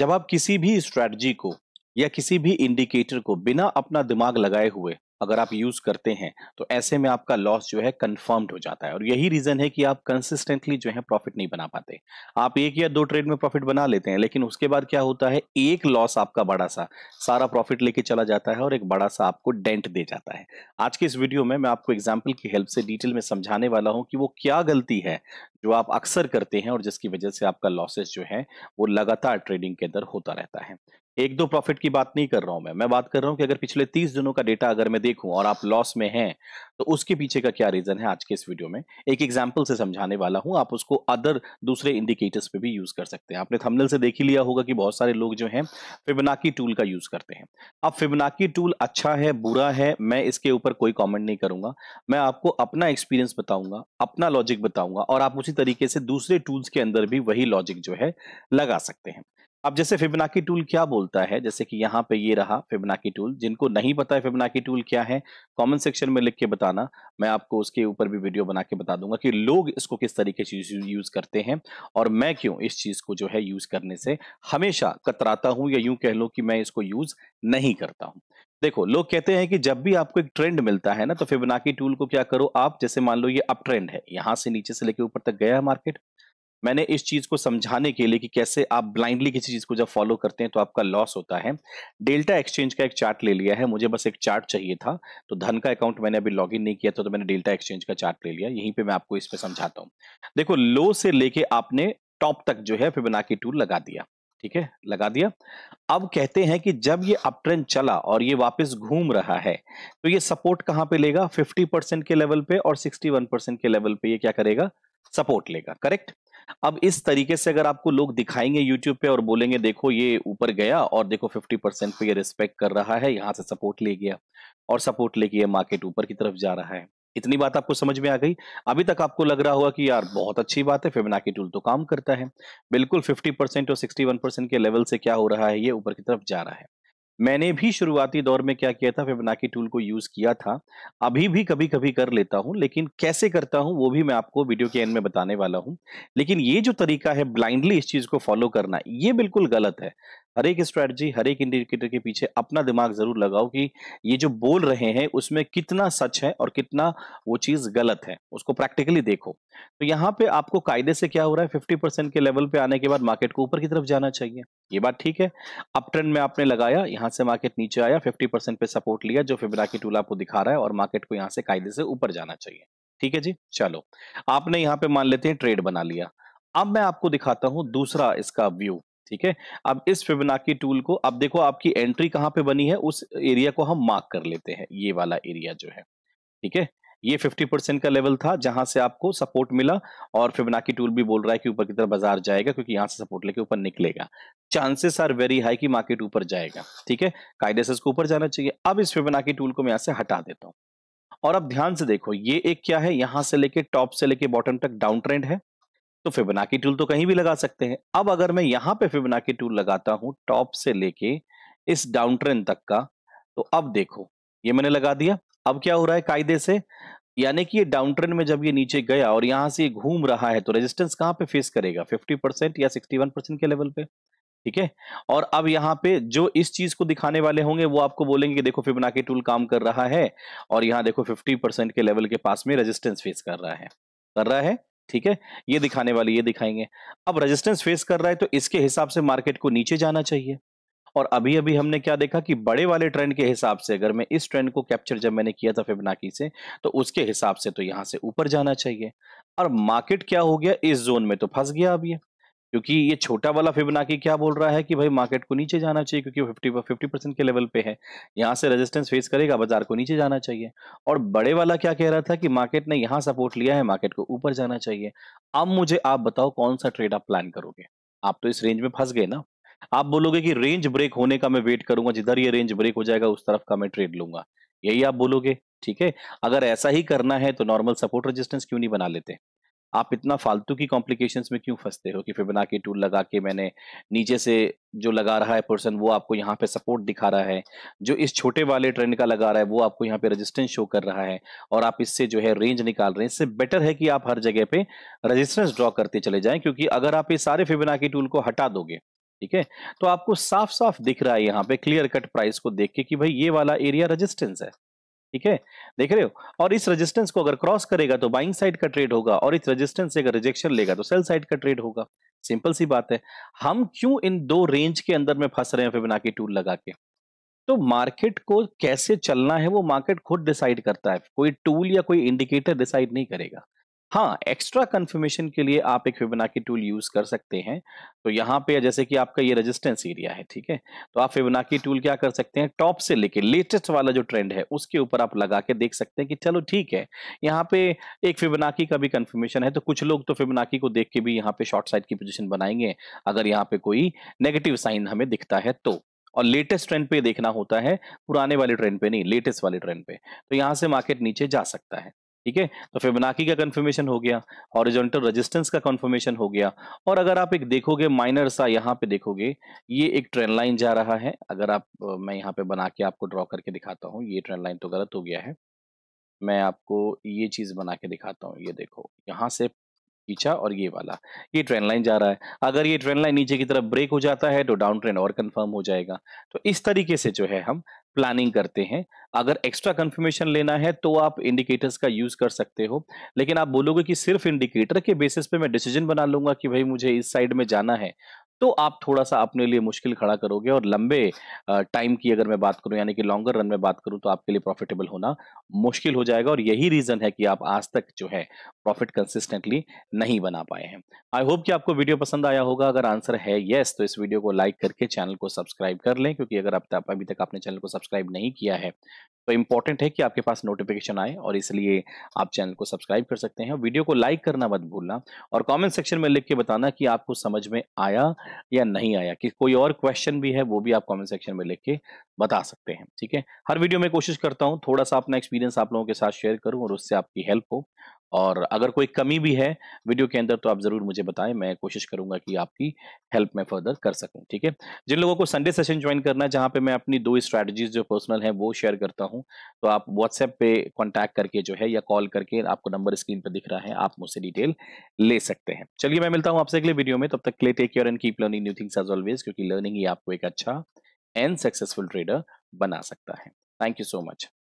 जब आप किसी भी स्ट्रेटजी को या किसी भी इंडिकेटर को बिना अपना दिमाग लगाए हुए अगर आप यूज करते हैं तो ऐसे में आपका लॉस जो है कंफर्म्ड हो जाता है और यही रीजन है कि आप कंसिस्टेंटली जो है प्रॉफिट नहीं बना पाते आप एक या दो ट्रेड में प्रॉफिट बना लेते हैं लेकिन उसके बाद क्या होता है एक लॉस आपका बड़ा सा सारा प्रॉफिट लेके चला जाता है और एक बड़ा सा आपको डेंट दे जाता है आज के इस वीडियो में मैं आपको एग्जाम्पल की हेल्प से डिटेल में समझाने वाला हूँ कि वो क्या गलती है जो आप अक्सर करते हैं और जिसकी वजह से आपका लॉसेस जो है वो लगातार ट्रेडिंग के अंदर होता रहता है एक दो प्रॉफिट की बात नहीं कर रहा हूं मैं मैं बात कर रहा हूं कि अगर पिछले तीस दिनों का डेटा अगर मैं देखूं और आप लॉस में हैं तो उसके पीछे का क्या रीजन है आज के इस वीडियो में एक एग्जाम्पल से समझाने वाला हूं आप उसको अदर दूसरे इंडिकेटर्स पे भी यूज कर सकते हैं आपने थंबनेल से देख ही लिया होगा कि बहुत सारे लोग जो हैं फिबनाकी टूल का यूज करते हैं अब फिबनाकी टूल अच्छा है बुरा है मैं इसके ऊपर कोई कॉमेंट नहीं करूंगा मैं आपको अपना एक्सपीरियंस बताऊंगा अपना लॉजिक बताऊंगा और आप उसी तरीके से दूसरे टूल्स के अंदर भी वही लॉजिक जो है लगा सकते हैं अब जैसे फिबनाकी टूल क्या बोलता है जैसे कि यहाँ पे ये रहा फिबनाकी टूल जिनको नहीं पता है फिबनाकी टूल क्या है कमेंट सेक्शन में लिख के बताना मैं आपको उसके ऊपर भी वीडियो बना के बता दूंगा कि लोग इसको किस तरीके से यूज़ करते हैं और मैं क्यों इस चीज़ को जो है यूज़ करने से हमेशा कतराता हूँ या यूं कह लो कि मैं इसको यूज़ नहीं करता हूँ देखो लोग कहते हैं कि जब भी आपको एक ट्रेंड मिलता है ना तो फिबनाकी टूल को क्या करो आप जैसे मान लो ये अप ट्रेंड है यहाँ से नीचे से लेके ऊपर तक गया है मार्केट मैंने इस चीज को समझाने के लिए कि कैसे आप ब्लाइंडली किसी चीज को जब फॉलो करते हैं तो आपका लॉस होता है डेल्टा एक्सचेंज का एक चार्ट ले लिया है मुझे बस एक चार्ट चाहिए था तो धन का अकाउंट मैंने अभी लॉगिन नहीं किया था तो मैंने डेल्टा एक्सचेंज का चार्ट ले लिया यहीं पे मैं आपको इस पर समझाता हूँ देखो लो से लेके आपने टॉप तक जो है फिर बना टूल लगा दिया ठीक है लगा दिया अब कहते हैं कि जब ये अप ट्रेंड चला और ये वापस घूम रहा है तो ये सपोर्ट कहाँ पे लेगा 50 परसेंट के लेवल पे और 61 परसेंट के लेवल पे ये क्या करेगा सपोर्ट लेगा करेक्ट अब इस तरीके से अगर आपको लोग दिखाएंगे यूट्यूब पे और बोलेंगे देखो ये ऊपर गया और देखो फिफ्टी परसेंट पे ये रिस्पेक्ट कर रहा है यहाँ से सपोर्ट ले गया और सपोर्ट लेके ये मार्केट ऊपर की तरफ जा रहा है इतनी बात आपको समझ में आ गई अभी तक आपको लग रहा होगा कि यार बहुत अच्छी बात है फिबनाकी टूल तो काम करता है बिल्कुल 50 परसेंट और 61 परसेंट के लेवल से क्या हो रहा है ये ऊपर की तरफ जा रहा है मैंने भी शुरुआती दौर में क्या किया था फिबनाकी टूल को यूज किया था अभी भी कभी कभी कर लेता हूं लेकिन कैसे करता हूं वो भी मैं आपको वीडियो के एंड में बताने वाला हूं लेकिन ये जो तरीका है ब्लाइंडली इस चीज को फॉलो करना ये बिल्कुल गलत है हर एक स्ट्रेटजी हर एक इंडिकेटर के पीछे अपना दिमाग जरूर लगाओ कि ये जो बोल रहे हैं उसमें कितना सच है और कितना वो चीज गलत है उसको प्रैक्टिकली देखो तो यहाँ पे आपको कायदे से क्या हो रहा है फिफ्टी परसेंट के लेवल पे आने के बाद मार्केट को ऊपर की तरफ जाना चाहिए ये बात ठीक है अप ट्रेंड में आपने लगाया यहाँ से मार्केट नीचे आया फिफ्टी परसेंट पे सपोर्ट लिया जो फिबरा की टूल आपको दिखा रहा है और मार्केट को यहाँ से कायदे से ऊपर जाना चाहिए ठीक है जी चलो आपने यहाँ पे मान लेते हैं ट्रेड बना लिया अब मैं आपको दिखाता हूं दूसरा इसका व्यू ठीक है अब इस फिबनाकी टूल को अब देखो आपकी एंट्री कहाँ पे बनी है उस एरिया को हम मार्क कर लेते हैं ये वाला एरिया जो है ठीक है ये 50 परसेंट का लेवल था जहां से आपको सपोर्ट मिला और फिबनाकी टूल भी बोल रहा है कि ऊपर की तरफ बाजार जाएगा क्योंकि यहां से सपोर्ट लेके ऊपर निकलेगा चांसेस आर वेरी हाई कि मार्केट ऊपर जाएगा ठीक है कायदे से ऊपर जाना चाहिए अब इस फिबनाकी टूल को मैं यहां से हटा देता हूं और अब ध्यान से देखो ये एक क्या है यहां से लेके टॉप से लेके बॉटम तक डाउन ट्रेंड है तो फिबनाकी टूल तो कहीं भी लगा सकते हैं अब अगर मैं यहां पे फिबनाकी टूल लगाता हूं टॉप से लेके इस डाउन ट्रेंड तक का तो अब देखो ये मैंने लगा दिया अब क्या हो रहा है कायदे से यानी कि ये डाउन ट्रेंड में जब ये नीचे गया और यहां से घूम रहा है तो रेजिस्टेंस कहां पे फेस करेगा 50 परसेंट या 61 परसेंट के लेवल पे ठीक है और अब यहाँ पे जो इस चीज को दिखाने वाले होंगे वो आपको बोलेंगे कि देखो फिबनाकी टूल काम कर रहा है और यहाँ देखो 50 परसेंट के लेवल के पास में रेजिस्टेंस फेस कर रहा है कर रहा है ठीक है ये दिखाने वाली ये दिखाएंगे अब रेजिस्टेंस फेस कर रहा है तो इसके हिसाब से मार्केट को नीचे जाना चाहिए और अभी अभी हमने क्या देखा कि बड़े वाले ट्रेंड के हिसाब से अगर मैं इस ट्रेंड को कैप्चर जब मैंने किया था फिबनाकी से तो उसके हिसाब से तो यहां से ऊपर जाना चाहिए और मार्केट क्या हो गया इस जोन में तो फंस गया अब ये क्योंकि ये छोटा वाला फिबनाकी क्या बोल रहा है कि भाई मार्केट को नीचे जाना चाहिए क्योंकि 50 50 परसेंट के लेवल पे है यहाँ से रेजिस्टेंस फेस करेगा बाजार को नीचे जाना चाहिए और बड़े वाला क्या कह रहा था कि मार्केट ने यहाँ सपोर्ट लिया है मार्केट को ऊपर जाना चाहिए अब मुझे आप बताओ कौन सा ट्रेड आप प्लान करोगे आप तो इस रेंज में फंस गए ना आप बोलोगे कि रेंज ब्रेक होने का मैं वेट करूंगा जिधर ये रेंज ब्रेक हो जाएगा उस तरफ का मैं ट्रेड लूंगा यही आप बोलोगे ठीक है अगर ऐसा ही करना है तो नॉर्मल सपोर्ट रेजिस्टेंस क्यों नहीं बना लेते आप इतना फालतू की कॉम्प्लिकेशंस में क्यों फंसते हो कि के टूल लगा के मैंने नीचे से जो लगा रहा है पर्सन वो आपको यहाँ पे सपोर्ट दिखा रहा है जो इस छोटे वाले ट्रेंड का लगा रहा है वो आपको यहाँ पे रेजिस्टेंस शो कर रहा है और आप इससे जो है रेंज निकाल रहे हैं इससे बेटर है कि आप हर जगह पे रजिस्टेंस ड्रॉ करते चले जाए क्योंकि अगर आप ये सारे के टूल को हटा दोगे ठीक है तो आपको साफ साफ दिख रहा है यहाँ पे क्लियर कट प्राइस को देख के कि भाई ये वाला एरिया रजिस्टेंस है ठीक है देख रहे हो और इस रेजिस्टेंस को अगर क्रॉस करेगा तो बाइंग साइड का ट्रेड होगा और इस रेजिस्टेंस से अगर रिजेक्शन लेगा तो सेल साइड का ट्रेड होगा सिंपल सी बात है हम क्यों इन दो रेंज के अंदर में फंस रहे हैं के टूल लगा के तो मार्केट को कैसे चलना है वो मार्केट खुद डिसाइड करता है कोई टूल या कोई इंडिकेटर डिसाइड नहीं करेगा हाँ एक्स्ट्रा कंफर्मेशन के लिए आप एक फिबोनाकी टूल यूज कर सकते हैं तो यहाँ पे जैसे कि आपका ये रेजिस्टेंस एरिया है ठीक है तो आप फिबोनाकी टूल क्या कर सकते हैं टॉप से लेके लेटेस्ट वाला जो ट्रेंड है उसके ऊपर आप लगा के देख सकते हैं कि चलो ठीक है यहाँ पे एक फिबोनाकी का भी कंफर्मेशन है तो कुछ लोग तो फिबोनाकी को देख के भी यहाँ पे शॉर्ट साइड की पोजिशन बनाएंगे अगर यहाँ पे कोई नेगेटिव साइन हमें दिखता है तो और लेटेस्ट ट्रेंड पे देखना होता है पुराने वाले ट्रेंड पे नहीं लेटेस्ट वाले ट्रेंड पे तो यहाँ से मार्केट नीचे जा सकता है ठीक है तो फिबोनाची का कन्फर्मेशन हो गया ऑरिजेंटल रेजिस्टेंस का कन्फर्मेशन हो गया और अगर आप एक देखोगे माइनर सा यहाँ पे देखोगे ये एक ट्रेन लाइन जा रहा है अगर आप मैं यहाँ पे बना के आपको ड्रॉ करके दिखाता हूँ ये ट्रेन लाइन तो गलत हो गया है मैं आपको ये चीज़ बना के दिखाता हूँ ये देखो यहाँ से पीछा और ये वाला ये ट्रेन लाइन जा रहा है अगर ये ट्रेन लाइन नीचे की तरफ ब्रेक हो जाता है तो डाउन ट्रेन और कंफर्म हो जाएगा तो इस तरीके से जो है हम प्लानिंग करते हैं अगर एक्स्ट्रा कंफर्मेशन लेना है तो आप इंडिकेटर्स का यूज कर सकते हो लेकिन आप बोलोगे कि सिर्फ इंडिकेटर के बेसिस पे मैं डिसीजन बना लूंगा कि भाई मुझे इस साइड में जाना है तो आप थोड़ा सा अपने लिए मुश्किल खड़ा करोगे और लंबे टाइम की अगर मैं बात करूं यानी कि लॉन्गर रन में बात करूं तो आपके लिए प्रॉफिटेबल होना मुश्किल हो जाएगा और यही रीजन है कि आप आज तक जो है प्रॉफिट कंसिस्टेंटली नहीं बना पाए हैं आई होप कि आपको वीडियो पसंद आया होगा अगर आंसर है येस तो इस वीडियो को लाइक करके चैनल को सब्सक्राइब कर लें क्योंकि अगर अब तक अभी तक आपने चैनल को सब्सक्राइब नहीं किया है तो इंपॉर्टेंट है कि आपके पास नोटिफिकेशन आए और इसलिए आप चैनल को सब्सक्राइब कर सकते हैं वीडियो को लाइक करना मत भूलना और कमेंट सेक्शन में लिख के बताना कि आपको समझ में आया या नहीं आया कि कोई और क्वेश्चन भी है वो भी आप कॉमेंट सेक्शन में लिख के बता सकते हैं ठीक है हर वीडियो में कोशिश करता हूँ थोड़ा सा अपना एक्सपीरियंस आप लोगों के साथ शेयर करूँ और उससे आपकी हेल्प हो और अगर कोई कमी भी है वीडियो के अंदर तो आप ज़रूर मुझे बताएं मैं कोशिश करूंगा कि आपकी हेल्प मैं फर्दर कर सकूं ठीक है जिन लोगों को संडे सेशन ज्वाइन करना है जहां पे मैं अपनी दो स्ट्रैटेजीज जो पर्सनल हैं वो शेयर करता हूं तो आप व्हाट्सएप पे कांटेक्ट करके जो है या कॉल करके आपको नंबर स्क्रीन पर दिख रहा है आप मुझसे डिटेल ले सकते हैं चलिए मैं मिलता हूँ आपसे अगले वीडियो में तब तक क्ले take care and keep learning new things as always क्योंकि लर्निंग ही आपको एक अच्छा एंड सक्सेसफुल ट्रेडर बना सकता है थैंक यू सो मच